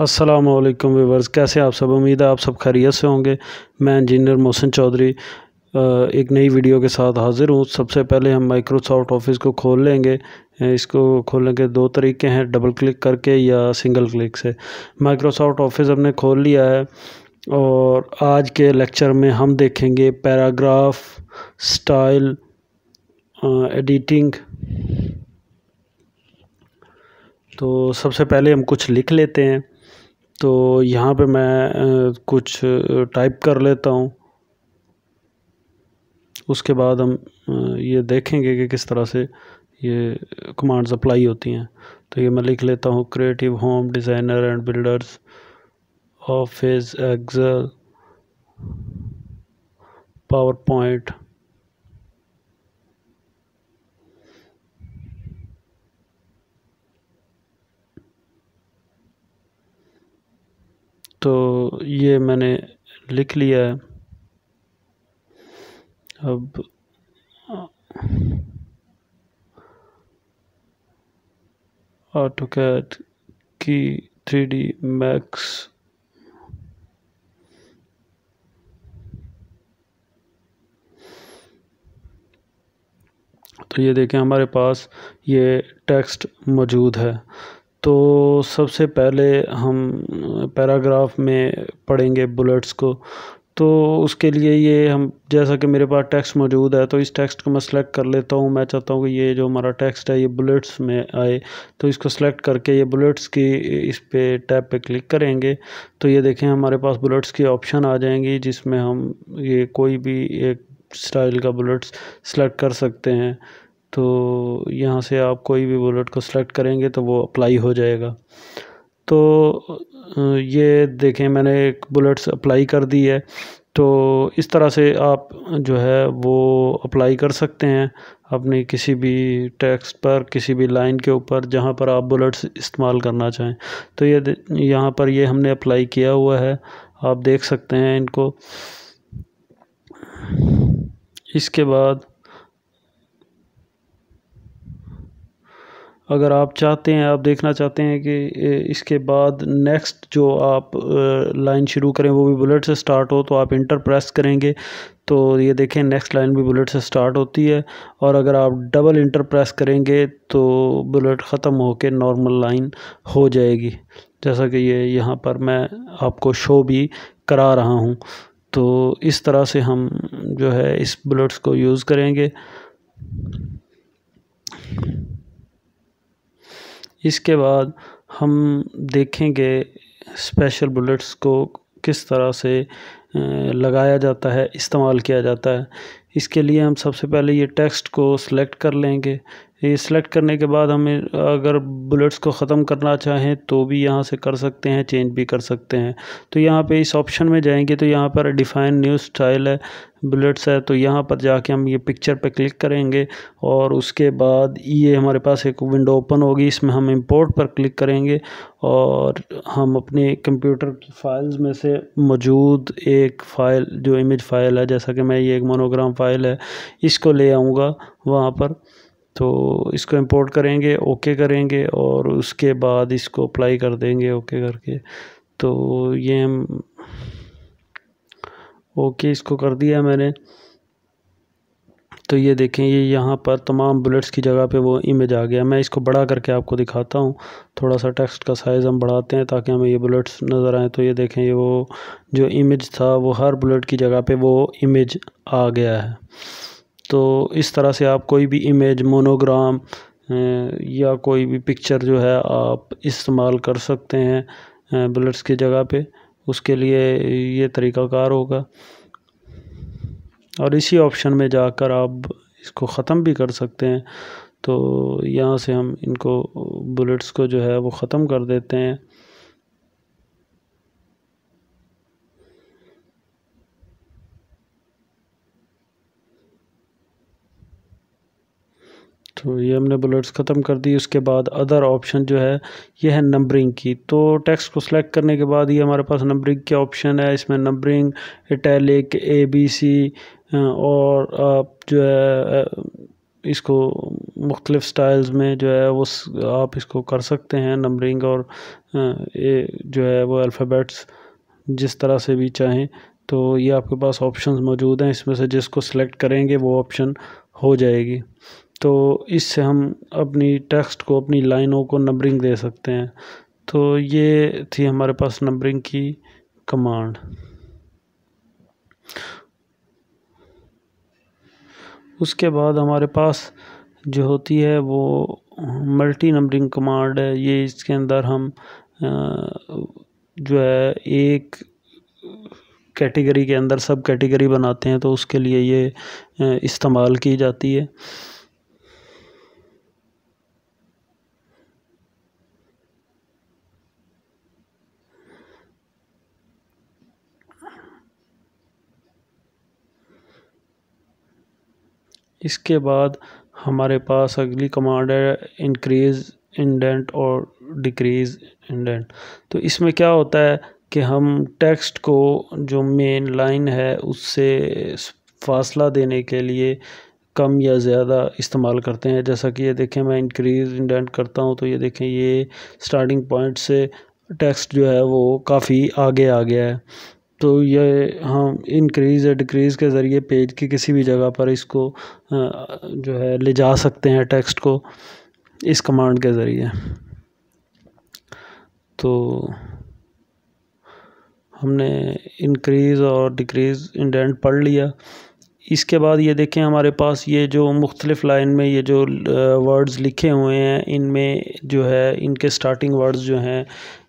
अस्सलाम वालेकुम कैसे आप सब उम्मीद है आप सब खैरियत से होंगे मैं इंजीनियर मोहसिन चौधरी एक नई वीडियो के साथ हाज़िर हूँ सबसे पहले हम माइक्रोसॉफ्ट ऑफिस को खोल लेंगे इसको खोलने के दो तरीके हैं डबल क्लिक करके या सिंगल क्लिक से माइक्रोसॉफ्ट ऑफिस हमने खोल लिया है और आज के लेक्चर में हम देखेंगे पैराग्राफ स्टाइल एडिटिंग तो सबसे पहले हम कुछ लिख लेते हैं तो यहाँ पे मैं कुछ टाइप कर लेता हूँ उसके बाद हम ये देखेंगे कि किस तरह से ये कमांड्स अप्लाई होती हैं तो ये मैं लिख लेता हूँ creative home designer and builders office Excel PowerPoint तो ये मैंने लिख लिया है अब ऑटो कैट की थ्री डी मैक्स तो ये देखें हमारे पास ये टेक्स्ट मौजूद है तो सबसे पहले हम पैराग्राफ में पढ़ेंगे बुलेट्स को तो उसके लिए ये हम जैसा कि मेरे पास टेक्स्ट मौजूद है तो इस टेक्स्ट को मैं सिलेक्ट कर लेता हूँ मैं चाहता हूँ कि ये जो हमारा टेक्स्ट है ये बुलेट्स में आए तो इसको सिलेक्ट करके ये बुलेट्स की इस पर टैब पे क्लिक करेंगे तो ये देखें हमारे पास बुलेट्स की ऑप्शन आ जाएंगी जिसमें हम ये कोई भी एक स्टाइल का बुलेट्स सेलेक्ट कर सकते हैं तो यहाँ से आप कोई भी बुलेट को सिलेक्ट करेंगे तो वो अप्लाई हो जाएगा तो ये देखें मैंने एक बुलेट्स अप्लाई कर दी है तो इस तरह से आप जो है वो अप्लाई कर सकते हैं अपने किसी भी टेक्स्ट पर किसी भी लाइन के ऊपर जहाँ पर आप बुलेट्स इस्तेमाल करना चाहें तो ये यहाँ पर ये हमने अप्लाई किया हुआ है आप देख सकते हैं इनको इसके बाद अगर आप चाहते हैं आप देखना चाहते हैं कि इसके बाद नेक्स्ट जो आप लाइन शुरू करें वो भी बुलेट से स्टार्ट हो तो आप इंटर प्रेस करेंगे तो ये देखें नेक्स्ट लाइन भी बुलेट से स्टार्ट होती है और अगर आप डबल इंटर प्रेस करेंगे तो बुलेट ख़त्म होकर नॉर्मल लाइन हो जाएगी जैसा कि ये यहाँ पर मैं आपको शो भी करा रहा हूँ तो इस तरह से हम जो है इस बुलेट्स को यूज़ करेंगे इसके बाद हम देखेंगे स्पेशल बुलेट्स को किस तरह से लगाया जाता है इस्तेमाल किया जाता है इसके लिए हम सबसे पहले ये टेक्स्ट को सेलेक्ट कर लेंगे ये सिलेक्ट करने के बाद हमें अगर बुलेट्स को ख़त्म करना चाहें तो भी यहाँ से कर सकते हैं चेंज भी कर सकते हैं तो यहाँ पे इस ऑप्शन में जाएंगे तो यहाँ पर डिफ़ाइन न्यू स्टाइल है बुलेट्स है तो यहाँ पर जाके हम ये पिक्चर पे क्लिक करेंगे और उसके बाद ये हमारे पास एक विंडो ओपन होगी इसमें हम इंपोर्ट पर क्लिक करेंगे और हम अपने कंप्यूटर की फ़ाइल्स में से मौजूद एक फ़ाइल जो इमेज फ़ाइल है जैसा कि मैं ये एक मोनोग्राम फ़ाइल है इसको ले आऊँगा वहाँ पर तो इसको इंपोर्ट करेंगे ओके करेंगे और उसके बाद इसको अप्लाई कर देंगे ओके करके तो ये हम ओके इसको कर दिया मैंने तो ये देखें ये यहाँ पर तमाम बुलेट्स की जगह पे वो इमेज आ गया मैं इसको बड़ा करके आपको दिखाता हूँ थोड़ा सा टेक्स्ट का साइज़ हम बढ़ाते हैं ताकि हमें ये बुलेट्स नज़र आएँ तो ये देखें ये वो जो इमेज था वो हर बुलेट की जगह पे वो इमेज आ गया है तो इस तरह से आप कोई भी इमेज मोनोग्राम या कोई भी पिक्चर जो है आप इस्तेमाल कर सकते हैं बुलेट्स की जगह पे उसके लिए ये तरीक़ाकार होगा और इसी ऑप्शन में जाकर आप इसको ख़त्म भी कर सकते हैं तो यहाँ से हम इनको बुलेट्स को जो है वो ख़त्म कर देते हैं तो ये हमने बुलेट्स ख़त्म कर दी उसके बाद अदर ऑप्शन जो है ये है नंबरिंग की तो टेक्स्ट को सिलेक्ट करने के बाद ये हमारे पास नंबरिंग के ऑप्शन है इसमें numbering italic A B C और आप जो है इसको मुख्तलिफ़ स्टाइल्स में जो है वो आप इसको कर सकते हैं नंबरिंग और ए, जो है वो अल्फ़ाबेट्स जिस तरह से भी चाहें तो ये आपके पास ऑप्शंस मौजूद हैं इसमें से जिसको सिलेक्ट करेंगे वो ऑप्शन हो जाएगी तो इससे हम अपनी टेक्स्ट को अपनी लाइनों को नंबरिंग दे सकते हैं तो ये थी हमारे पास नंबरिंग की कमांड उसके बाद हमारे पास जो होती है वो मल्टी नंबरिंग कमांड है ये इसके अंदर हम जो है एक कैटेगरी के अंदर सब कैटेगरी बनाते हैं तो उसके लिए ये इस्तेमाल की जाती है इसके बाद हमारे पास अगली कमांड है इंक्रीज़ इंडेंट और डिक्रीज़ इंडेंट तो इसमें क्या होता है कि हम टेक्स्ट को जो मेन लाइन है उससे फासला देने के लिए कम या ज़्यादा इस्तेमाल करते हैं जैसा कि ये देखें मैं इंक्रीज़ इंडेंट करता हूँ तो ये देखें ये स्टार्टिंग पॉइंट से टेक्स्ट जो है वो काफ़ी आगे आ गया है तो ये हम हाँ, इनक्रीज़ या डिक्रीज़ के ज़रिए पेज की किसी भी जगह पर इसको जो है ले जा सकते हैं टेक्स्ट को इस कमांड के ज़रिए तो हमने इनक्रीज़ और डिक्रीज़ इंडेंट पढ़ लिया इसके बाद ये देखें हमारे पास ये जो मुख्तलिफ़ लाइन में ये जो वर्ड्स लिखे हुए हैं इनमें जो है इनके स्टार्टिंग वर्ड्स जो हैं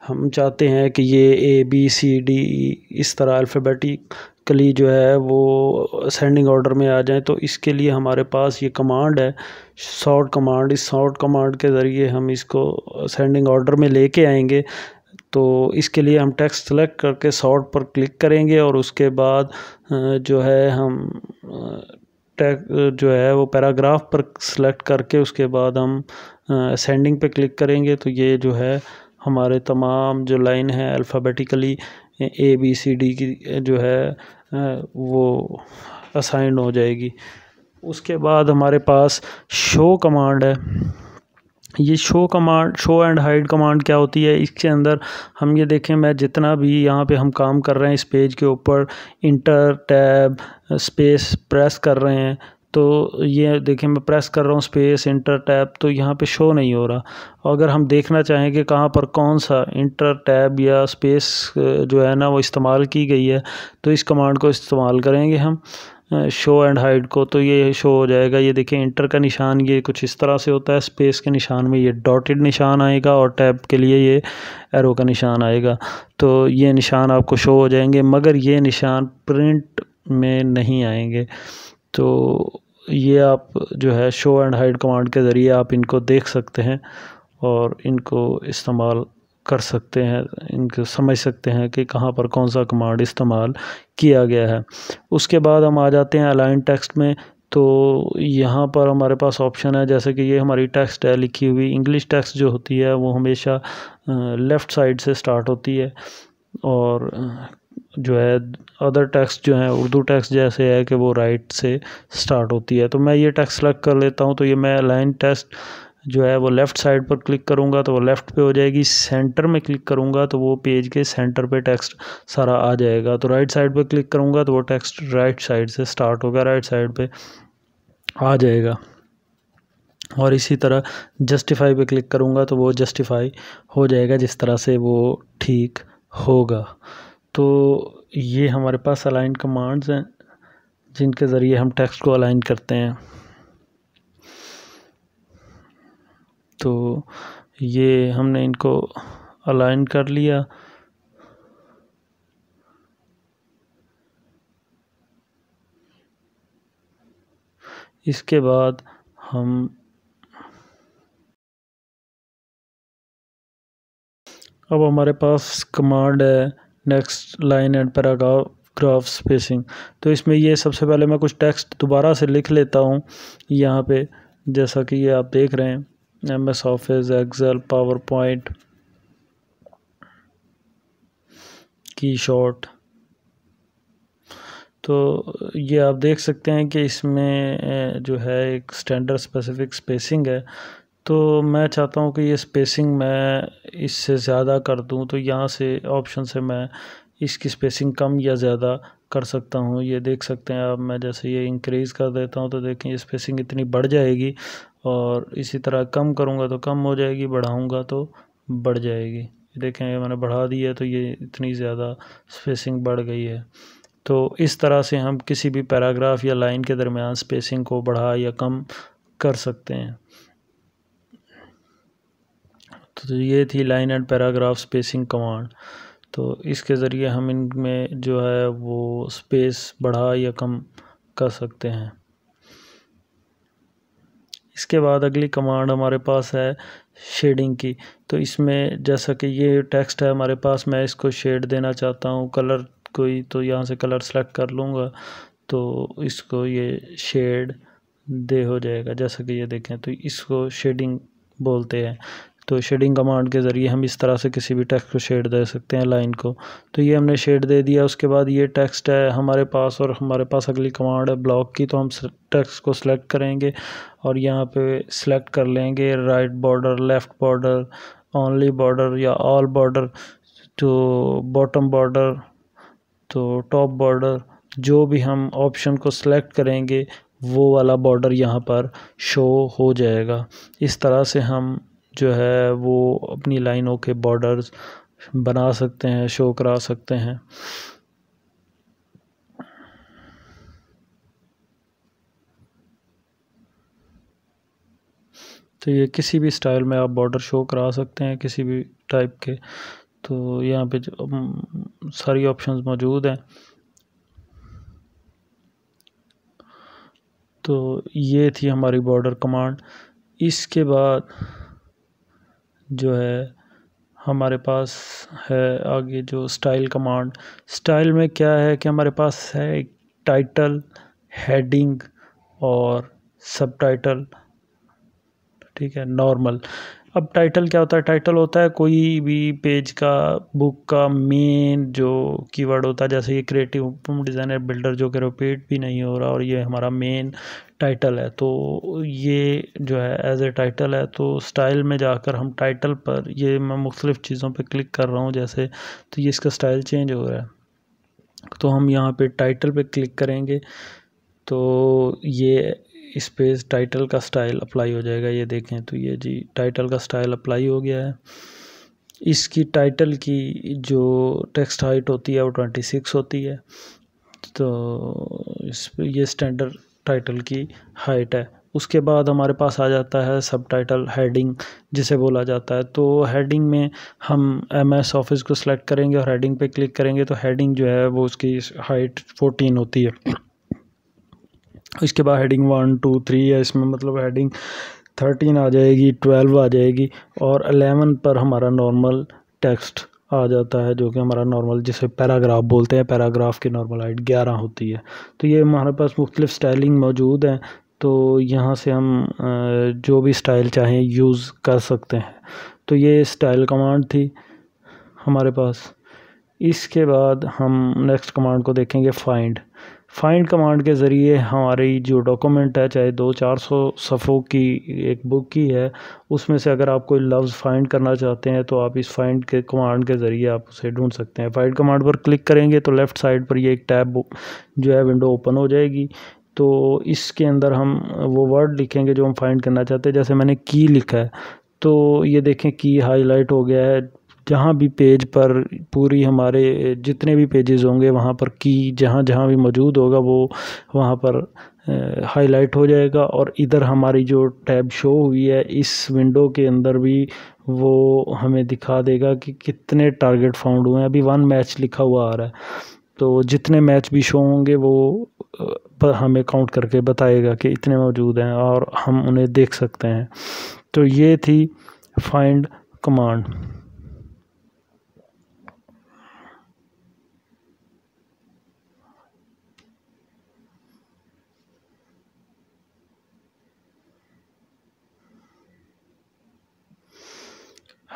हम चाहते हैं कि ये ए बी सी डी इस तरह अल्फ़ेबेटिकली जो है वो सेंडिंग ऑर्डर में आ जाए तो इसके लिए हमारे पास ये कमांड है शॉर्ट कमांड इस शॉर्ट कमांड के ज़रिए हम इसको सेंडिंग ऑर्डर में लेके आएंगे तो इसके लिए हम टेक्स्ट सेलेक्ट करके शॉर्ट पर क्लिक करेंगे और उसके बाद जो है हम टैक जो है वो पैराग्राफ पर सिलेक्ट करके उसके बाद हम सेंडिंग पे क्लिक करेंगे तो ये जो है हमारे तमाम जो लाइन है alphabetically A B C D की जो है वो असाइन हो जाएगी उसके बाद हमारे पास शो कमांड है ये show command show and hide command क्या होती है इसके अंदर हम ये देखें मैं जितना भी यहाँ पे हम काम कर रहे हैं इस पेज के ऊपर इंटर टैब स्पेस प्रेस कर रहे हैं तो ये देखें मैं प्रेस कर रहा हूँ स्पेस इंटर टैब तो यहाँ पे शो नहीं हो रहा अगर हम देखना चाहें कि कहाँ पर कौन सा इंटर टैब या स्पेस जो है ना वो इस्तेमाल की गई है तो इस कमांड को इस्तेमाल करेंगे हम शो एंड हाइड को तो ये शो हो जाएगा ये देखिए इंटर का निशान ये कुछ इस तरह से होता है स्पेस के निशान में ये डॉटेड निशान आएगा और टैब के लिए ये एरो का निशान आएगा तो ये निशान आपको शो हो जाएंगे मगर ये निशान प्रिंट में नहीं आएंगे तो ये आप जो है शो एंड हाइड कमांड के ज़रिए आप इनको देख सकते हैं और इनको इस्तेमाल कर सकते हैं इनको समझ सकते हैं कि कहाँ पर कौन सा कमांड इस्तेमाल किया गया है उसके बाद हम आ जाते हैं अलाइन टेक्स्ट में तो यहाँ पर हमारे पास ऑप्शन है जैसे कि ये हमारी टेक्स्ट है लिखी हुई इंग्लिश टेक्स्ट जो होती है वो हमेशा लेफ़्ट साइड से स्टार्ट होती है और जो है अदर टेक्स्ट जो है उर्दू टेक्स्ट जैसे है कि वो राइट से स्टार्ट होती है तो मैं ये टेक्स्ट सेलेक्ट कर लेता हूँ तो ये मैं लाइन टेक्स्ट जो है वो लेफ़्ट साइड पर क्लिक करूँगा तो वो लेफ़्ट पे हो जाएगी सेंटर में क्लिक करूँगा तो वो पेज के सेंटर पे टेक्स्ट सारा आ जाएगा तो राइट साइड पर क्लिक करूँगा तो वो टेक्स्ट राइट साइड से स्टार्ट होगा राइट साइड पर आ जाएगा और इसी तरह जस्टिफाई पे क्लिक करूँगा तो वो जस्टिफाई हो जाएगा जिस तरह से वो ठीक होगा तो ये हमारे पास अलाइन कमांड्स हैं जिनके ज़रिए हम टेक्स्ट को अलाइन करते हैं तो ये हमने इनको अलाइन कर लिया इसके बाद हम अब हमारे पास कमांड है next line and paragraph graph spacing तो इसमें ये सबसे पहले मैं कुछ टेक्स्ट दोबारा से लिख लेता हूँ यहाँ पे जैसा कि ये आप देख रहे हैं M S Office Excel PowerPoint की शॉट तो ये आप देख सकते हैं कि इसमें जो है एक स्टैंडर्ड स्पेसिफिक स्पेसिंग है तो मैं चाहता हूँ कि ये स्पेसिंग मैं इससे ज़्यादा कर दूँ तो यहाँ से ऑप्शन से मैं इसकी स्पेसिंग कम या ज़्यादा कर सकता हूँ ये देख सकते हैं आप मैं जैसे ये इंक्रीज़ कर देता हूँ तो देखें ये स्पेसिंग इतनी बढ़ जाएगी और इसी तरह कम करूँगा तो कम हो जाएगी बढ़ाऊँगा तो बढ़ जाएगी देखें मैंने बढ़ा दिया तो ये इतनी ज़्यादा स्पेसिंग बढ़ गई है तो इस तरह से हम किसी भी पैराग्राफ या लाइन के दरमियान स्पेसिंग को बढ़ा या कम कर सकते हैं तो ये थी line and paragraph spacing command तो इसके ज़रिए हम इनमें जो है वो स्पेस बढ़ा या कम कर सकते हैं इसके बाद अगली कमांड हमारे पास है शेडिंग की तो इसमें जैसा कि ये टेक्स्ट है हमारे पास मैं इसको शेड देना चाहता हूँ कलर कोई तो यहाँ से कलर सेलेक्ट कर लूँगा तो इसको ये शेड दे हो जाएगा जैसा कि ये देखें तो इसको शेडिंग बोलते हैं तो शेडिंग कमांड के ज़रिए हम इस तरह से किसी भी टेक्स्ट को शेड दे सकते हैं लाइन को तो ये हमने शेड दे दिया उसके बाद ये टेक्स्ट है हमारे पास और हमारे पास अगली कमांड है ब्लॉक की तो हम टेक्स्ट को सिलेक्ट करेंगे और यहाँ पे सिलेक्ट कर लेंगे right border left border only border या ऑल बॉर्डर तो बॉटम बॉर्डर तो टॉप बॉर्डर जो भी हम ऑप्शन को सिलेक्ट करेंगे वो वाला बॉर्डर यहाँ पर शो हो जाएगा इस तरह से हम जो है वो अपनी लाइनों के बॉर्डर्स बना सकते हैं शो करा सकते हैं तो ये किसी भी स्टाइल में आप बॉर्डर शो करा सकते हैं किसी भी टाइप के तो यहाँ पे सारी ऑप्शंस मौजूद हैं तो ये थी हमारी बॉर्डर कमांड इसके बाद जो है हमारे पास है आगे जो स्टाइल कमांड स्टाइल में क्या है कि हमारे पास है टाइटल हेडिंग और सब टाइटल ठीक है नॉर्मल अब टाइटल क्या होता है टाइटल होता है कोई भी पेज का बुक का मेन जो कीवर्ड होता है जैसे ये क्रिएटिव डिज़ाइनर बिल्डर जो कि रिपीट भी नहीं हो रहा और ये हमारा मेन टाइटल है तो ये जो है एज ए टाइटल है तो स्टाइल में जाकर हम टाइटल पर ये मैं मुख्तलिफ़ चीज़ों पर क्लिक कर रहा हूँ जैसे तो ये इसका स्टाइल चेंज हो रहा है तो हम यहाँ पे टाइटल पे क्लिक करेंगे तो ये इस पर टाइटल का स्टाइल अप्लाई हो जाएगा ये देखें तो ये जी टाइटल का स्टाइल अप्लाई हो गया है इसकी टाइटल की जो टेक्स्ट हाइट होती है वो ट्वेंटी सिक्स होती है तो इस ये स्टैंडर्ड टाइटल की हाइट है उसके बाद हमारे पास आ जाता है सब टाइटल हेडिंग जिसे बोला जाता है तो हेडिंग में हम एम एस ऑफिस को सिलेक्ट करेंगे और हेडिंग पे क्लिक करेंगे तो हेडिंग जो है वो उसकी हाइट फोटीन होती है इसके बाद हेडिंग वन टू थ्री है इसमें मतलब हेडिंग थर्टीन आ जाएगी ट्वेल्व आ जाएगी और अलेवन पर हमारा नॉर्मल टेक्स्ट आ जाता है जो कि हमारा नॉर्मल जिसे पैराग्राफ बोलते हैं पैराग्राफ की नॉर्मल हाइट ग्यारह होती है तो ये हमारे पास मुख्तलिफ़ स्टाइलिंग मौजूद हैं तो यहाँ से हम जो भी स्टाइल चाहें यूज़ कर सकते हैं तो ये स्टाइल कमांड थी हमारे पास इसके बाद हम नेक्स्ट कमांड को देखेंगे फाइंड फाइंड कमांड के ज़रिए हमारी जो डॉक्यूमेंट है चाहे दो चार सौ सफ़ों की एक बुक की है उसमें से अगर आप कोई लफ्ज़ फाइंड करना चाहते हैं तो आप इस फाइंड के कमांड के ज़रिए आप उसे ढूंढ सकते हैं फाइंड कमांड पर क्लिक करेंगे तो लेफ़्ट साइड पर ये एक टैब जो है विंडो ओपन हो जाएगी तो इसके अंदर हम वो वर्ड लिखेंगे जो हम फाइंड करना चाहते हैं जैसे मैंने की लिखा है तो ये देखें की हाईलाइट हो गया है जहाँ भी पेज पर पूरी हमारे जितने भी पेजेस होंगे वहाँ पर की जहाँ जहाँ भी मौजूद होगा वो वहाँ पर हाईलाइट हो जाएगा और इधर हमारी जो टैब शो हुई है इस विंडो के अंदर भी वो हमें दिखा देगा कि कितने टारगेट फाउंड हुए हैं अभी वन मैच लिखा हुआ आ रहा है तो जितने मैच भी शो होंगे वो हमें काउंट करके बताएगा कि इतने मौजूद हैं और हम उन्हें देख सकते हैं तो ये थी फाइंड कमांड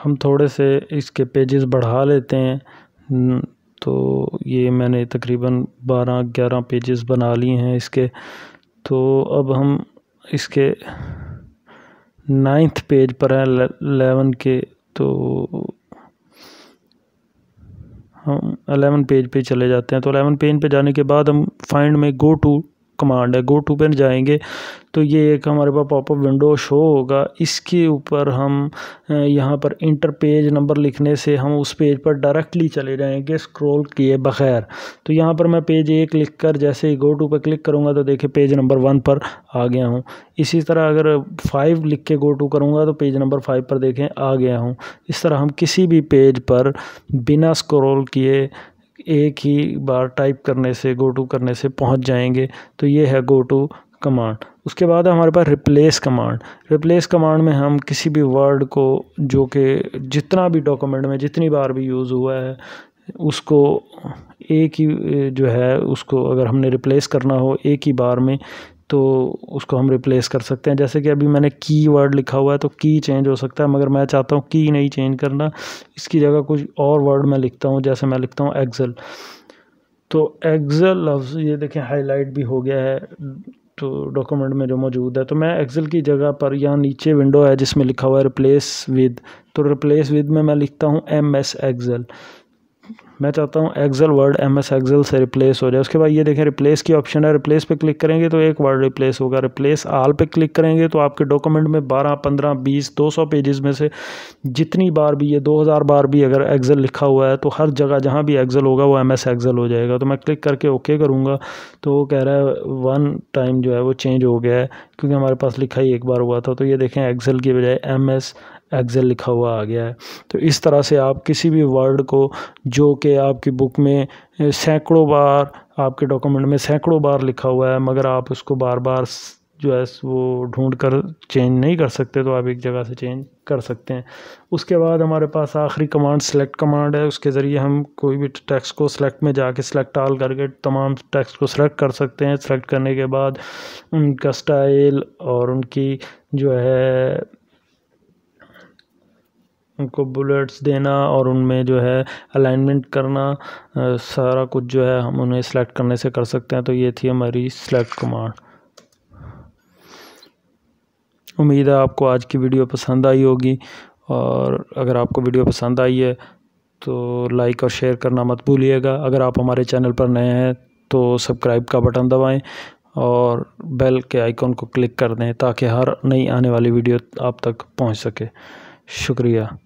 हम थोड़े से इसके पेजेस बढ़ा लेते हैं हम्म, तो ये मैंने तकरीबन बारह ग्यारह पेजेस बना लिए हैं इसके तो अब हम इसके नाइन्थ पेज पर हैं एलेवन के तो हम अलेवन पेज पे चले जाते हैं तो अलेवन पेज पे जाने के बाद हम फाइंड में गो टू कमांड है गो टू पर जाएंगे तो ये एक हमारे पास पॉपअप विंडो शो होगा इसके ऊपर हम यहाँ पर इंटर पेज नंबर लिखने से हम उस पेज पर डायरेक्टली चले जाएंगे स्क्रॉल किए बगैर तो यहाँ पर मैं पेज एक लिख कर जैसे ही गो टू पर क्लिक करूँगा तो देखिए पेज नंबर वन पर आ गया हूँ इसी तरह अगर फाइव लिख के गो टू करूँगा तो पेज नंबर फाइव पर देखें आ गया हूँ इस तरह हम किसी भी पेज पर बिना स्क्रोल किए एक ही बार टाइप करने से गो टू करने से पहुंच जाएंगे तो ये है गो टू कमांड उसके बाद हमारे पास रिप्लेस कमांड रिप्लेस कमांड में हम किसी भी वर्ड को जो कि जितना भी डॉक्यूमेंट में जितनी बार भी यूज़ हुआ है उसको एक ही जो है उसको अगर हमने रिप्लेस करना हो एक ही बार में तो उसको हम रिप्लेस कर सकते हैं जैसे कि अभी मैंने की वर्ड लिखा हुआ है तो की चेंज हो सकता है मगर मैं चाहता हूँ की नहीं चेंज करना इसकी जगह कुछ और वर्ड मैं लिखता हूँ जैसे मैं लिखता हूँ एक्सेल तो एक्सेल लफ्ज़ ये देखें हाईलाइट भी हो गया है तो डॉक्यूमेंट में जो मौजूद है तो मैं एक्सेल की जगह पर यहाँ नीचे विंडो है जिसमें लिखा हुआ है रिप्लेस विद तो रिप्लेस विद में मैं लिखता हूँ एम एस एक्सेल मैं चाहता हूँ Excel word M S Excel से रिप्लेस हो जाए उसके बाद ये देखें रिप्लेस की ऑप्शन है रिप्लेस पे क्लिक करेंगे तो एक वर्ड रिप्लेस होगा रिप्लेस आल पे क्लिक करेंगे तो आपके डॉक्यूमेंट में 12, 15, 20, 200 पेजेस में से जितनी बार भी ये 2000 बार भी अगर एक्सेल लिखा हुआ है तो हर जगह जहाँ भी एक्सेल होगा वो एम एस एक्सेल हो जाएगा तो मैं क्लिक करके ओके करूँगा तो वो कह रहा है वन टाइम जो है वो चेंज हो गया है क्योंकि हमारे पास लिखा ही एक बार हुआ था तो ये देखें एक्सेल की बजाय एम एस एक्सेल लिखा हुआ आ गया है तो इस तरह से आप किसी भी वर्ड को जो कि आपकी बुक में सैकड़ों बार आपके डॉक्यूमेंट में सैकड़ों बार लिखा हुआ है मगर आप उसको बार बार जो है वो ढूंढ कर चेंज नहीं कर सकते तो आप एक जगह से चेंज कर सकते हैं उसके बाद हमारे पास आखिरी कमांड सेलेक्ट कमांड है उसके ज़रिए हम कोई भी टेक्स्ट को सेलेक्ट में जाके सेलेक्ट आल करके तमाम टेक्स्ट को सेलेक्ट कर सकते हैं सेलेक्ट करने के बाद उनका स्टाइल और उनकी जो है उनको बुलेट्स देना और उनमें जो है अलाइनमेंट करना सारा कुछ जो है हम उन्हें सेलेक्ट करने से कर सकते हैं तो ये थी हमारी सेलेक्ट कमांड उम्मीद है आपको आज की वीडियो पसंद आई होगी और अगर आपको वीडियो पसंद आई है तो लाइक और शेयर करना मत भूलिएगा अगर आप हमारे चैनल पर नए हैं तो सब्सक्राइब का बटन दबाएं और बेल के आइकॉन को क्लिक कर दें ताकि हर नई आने वाली वीडियो आप तक पहुंच सके शुक्रिया